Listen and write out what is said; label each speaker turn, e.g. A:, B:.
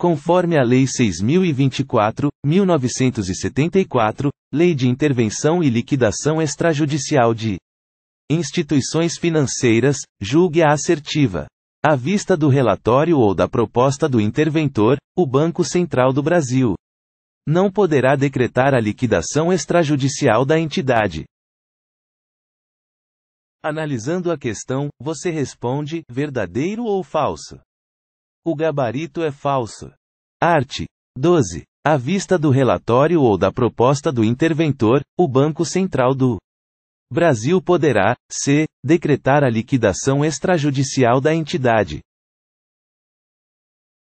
A: conforme a Lei 6024, 1974, Lei de Intervenção e Liquidação Extrajudicial de Instituições Financeiras, julgue a assertiva. À vista do relatório ou da proposta do interventor, o Banco Central do Brasil não poderá decretar a liquidação extrajudicial da entidade. Analisando a questão, você responde: verdadeiro ou falso? O gabarito é falso. Art. 12. À vista do relatório ou da proposta do interventor, o Banco Central do Brasil poderá, c. decretar a liquidação extrajudicial da entidade.